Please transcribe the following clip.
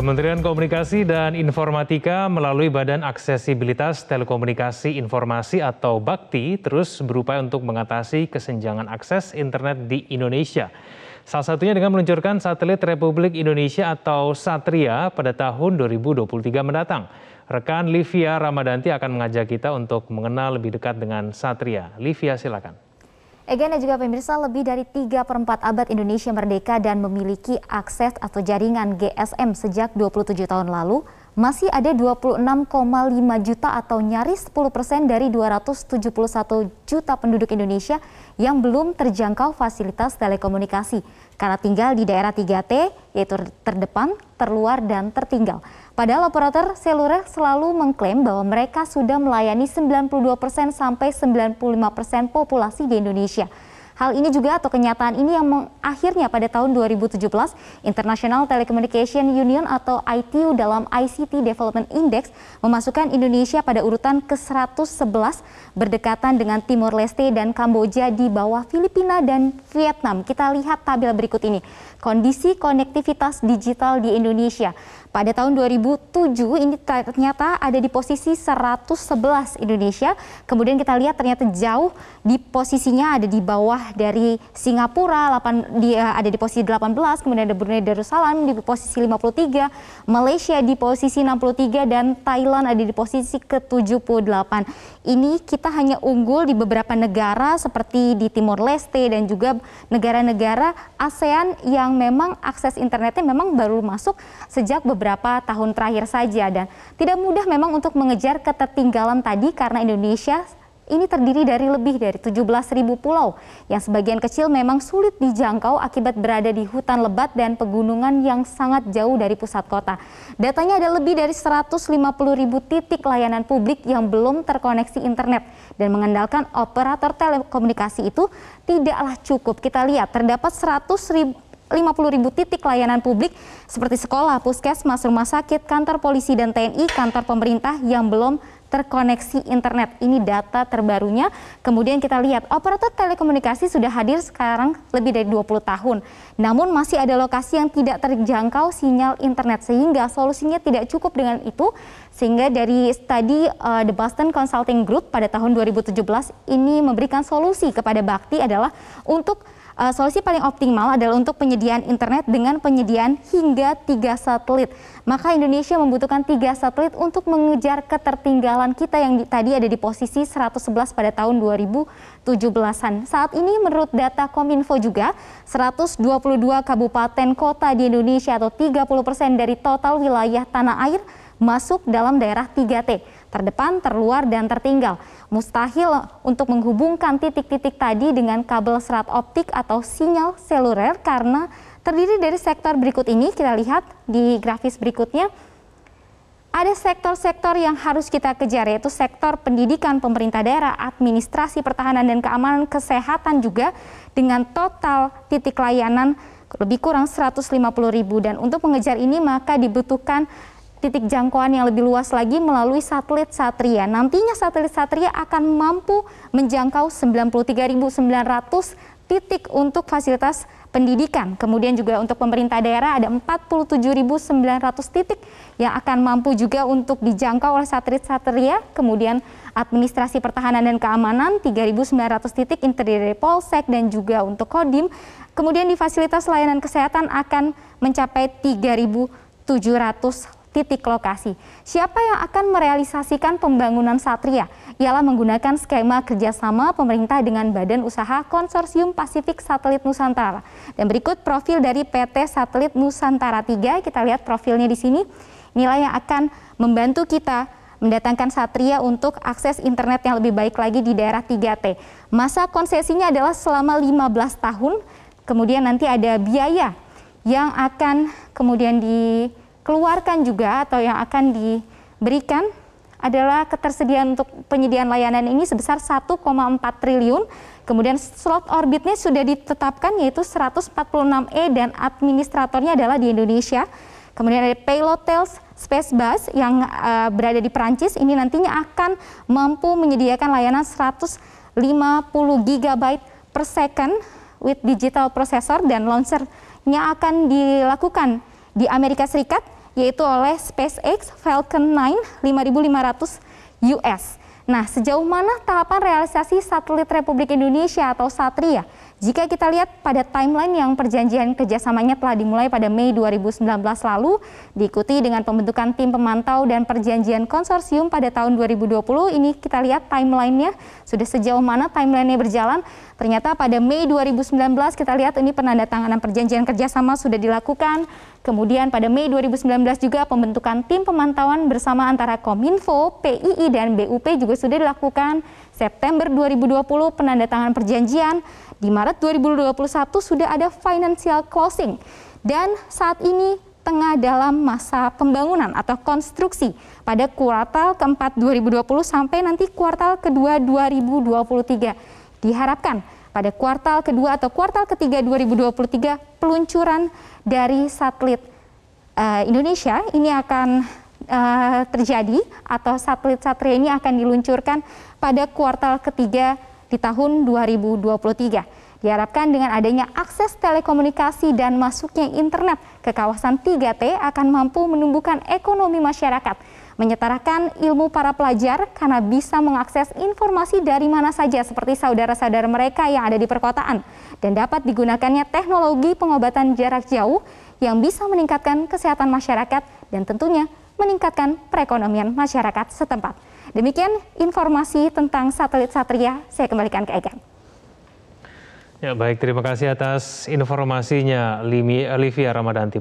Kementerian Komunikasi dan Informatika melalui Badan Aksesibilitas Telekomunikasi Informasi atau BAKTI terus berupaya untuk mengatasi kesenjangan akses internet di Indonesia. Salah satunya dengan meluncurkan satelit Republik Indonesia atau Satria pada tahun 2023 mendatang. Rekan Livia Ramadanti akan mengajak kita untuk mengenal lebih dekat dengan Satria. Livia silakan. Egan dan juga pemirsa lebih dari 3 per 4 abad Indonesia merdeka dan memiliki akses atau jaringan GSM sejak 27 tahun lalu masih ada 26,5 juta atau nyaris 10 persen dari 271 juta penduduk Indonesia yang belum terjangkau fasilitas telekomunikasi karena tinggal di daerah 3T yaitu terdepan, terluar, dan tertinggal. Padahal operator seluler selalu mengklaim bahwa mereka sudah melayani 92 persen sampai 95 persen populasi di Indonesia. Hal ini juga atau kenyataan ini yang akhirnya pada tahun 2017 International Telecommunication Union atau ITU dalam ICT Development Index memasukkan Indonesia pada urutan ke-111 berdekatan dengan Timor Leste dan Kamboja di bawah Filipina dan Vietnam. Kita lihat tabel berikut ini. Kondisi konektivitas digital di Indonesia. Pada tahun 2007 ini ternyata ada di posisi 111 Indonesia. Kemudian kita lihat ternyata jauh di posisinya ada di bawah dari Singapura, 8, di, eh, ada di posisi 18, kemudian ada Brunei Darussalam di posisi 53, Malaysia di posisi 63, dan Thailand ada di posisi ke-78. Ini kita hanya unggul di beberapa negara seperti di Timor Leste dan juga negara-negara ASEAN yang memang akses internetnya memang baru masuk sejak beberapa beberapa tahun terakhir saja dan tidak mudah memang untuk mengejar ketertinggalan tadi karena Indonesia ini terdiri dari lebih dari 17.000 pulau yang sebagian kecil memang sulit dijangkau akibat berada di hutan lebat dan pegunungan yang sangat jauh dari pusat kota. Datanya ada lebih dari 150.000 titik layanan publik yang belum terkoneksi internet dan mengandalkan operator telekomunikasi itu tidaklah cukup. Kita lihat terdapat ribu 50 ribu titik layanan publik seperti sekolah, puskesmas, rumah sakit, kantor polisi dan TNI, kantor pemerintah yang belum terkoneksi internet. Ini data terbarunya. Kemudian kita lihat operator telekomunikasi sudah hadir sekarang lebih dari 20 tahun. Namun masih ada lokasi yang tidak terjangkau sinyal internet sehingga solusinya tidak cukup dengan itu. Sehingga dari tadi uh, The Boston Consulting Group pada tahun 2017 ini memberikan solusi kepada Bakti adalah untuk uh, solusi paling optimal adalah untuk penyediaan internet dengan penyediaan hingga tiga satelit. Maka Indonesia membutuhkan tiga satelit untuk mengejar ketertinggalan kita yang di, tadi ada di posisi 111 pada tahun 2017-an. Saat ini menurut data Kominfo juga 122 kabupaten kota di Indonesia atau 30 persen dari total wilayah tanah air masuk dalam daerah 3T, terdepan, terluar, dan tertinggal. Mustahil untuk menghubungkan titik-titik tadi dengan kabel serat optik atau sinyal seluler karena terdiri dari sektor berikut ini. Kita lihat di grafis berikutnya. Ada sektor-sektor yang harus kita kejar yaitu sektor pendidikan pemerintah daerah, administrasi pertahanan dan keamanan, kesehatan juga dengan total titik layanan lebih kurang 150 ribu dan untuk mengejar ini maka dibutuhkan titik jangkauan yang lebih luas lagi melalui satelit Satria. Nantinya satelit Satria akan mampu menjangkau 93.900 titik untuk fasilitas pendidikan. Kemudian juga untuk pemerintah daerah ada 47.900 titik yang akan mampu juga untuk dijangkau oleh satelit Satria. Kemudian administrasi pertahanan dan keamanan 3.900 titik interior dari Polsek dan juga untuk Kodim. Kemudian di fasilitas layanan kesehatan akan mencapai 3.700 titik lokasi. Siapa yang akan merealisasikan pembangunan Satria? Ialah menggunakan skema kerjasama pemerintah dengan Badan Usaha Konsorsium Pasifik Satelit Nusantara. Dan berikut profil dari PT Satelit Nusantara 3. Kita lihat profilnya di sini. Nilai yang akan membantu kita mendatangkan Satria untuk akses internet yang lebih baik lagi di daerah 3T. Masa konsesinya adalah selama 15 tahun, kemudian nanti ada biaya yang akan kemudian di keluarkan juga atau yang akan diberikan adalah ketersediaan untuk penyediaan layanan ini sebesar 1,4 triliun. Kemudian slot orbitnya sudah ditetapkan yaitu 146E dan administratornya adalah di Indonesia. Kemudian ada payload tails space bus yang uh, berada di Perancis ini nantinya akan mampu menyediakan layanan 150 GB per second with digital processor dan launchernya akan dilakukan di Amerika Serikat yaitu oleh SpaceX Falcon 9 5500 US. Nah, sejauh mana tahapan realisasi satelit Republik Indonesia atau Satria? Jika kita lihat pada timeline yang perjanjian kerjasamanya telah dimulai pada Mei 2019 lalu, diikuti dengan pembentukan tim pemantau dan perjanjian konsorsium pada tahun 2020, ini kita lihat timelinenya sudah sejauh mana timelinenya berjalan. Ternyata pada Mei 2019 kita lihat ini penandatanganan perjanjian kerjasama sudah dilakukan, Kemudian pada Mei 2019 juga pembentukan tim pemantauan bersama antara Kominfo, PII, dan BUP juga sudah dilakukan. September 2020 penandatangan perjanjian, di Maret 2021 sudah ada financial closing. Dan saat ini tengah dalam masa pembangunan atau konstruksi pada kuartal keempat 2020 sampai nanti kuartal kedua 2023. Diharapkan pada kuartal kedua atau kuartal ketiga 2023 peluncuran dari satelit uh, Indonesia ini akan uh, terjadi atau satelit Satria ini akan diluncurkan pada kuartal ketiga di tahun 2023. Diharapkan dengan adanya akses telekomunikasi dan masuknya internet ke kawasan 3T akan mampu menumbuhkan ekonomi masyarakat menyetarakan ilmu para pelajar karena bisa mengakses informasi dari mana saja seperti saudara-saudara mereka yang ada di perkotaan dan dapat digunakannya teknologi pengobatan jarak jauh yang bisa meningkatkan kesehatan masyarakat dan tentunya meningkatkan perekonomian masyarakat setempat. Demikian informasi tentang satelit Satria, saya kembalikan ke Egan. Ya baik, terima kasih atas informasinya Livia Ramadanti.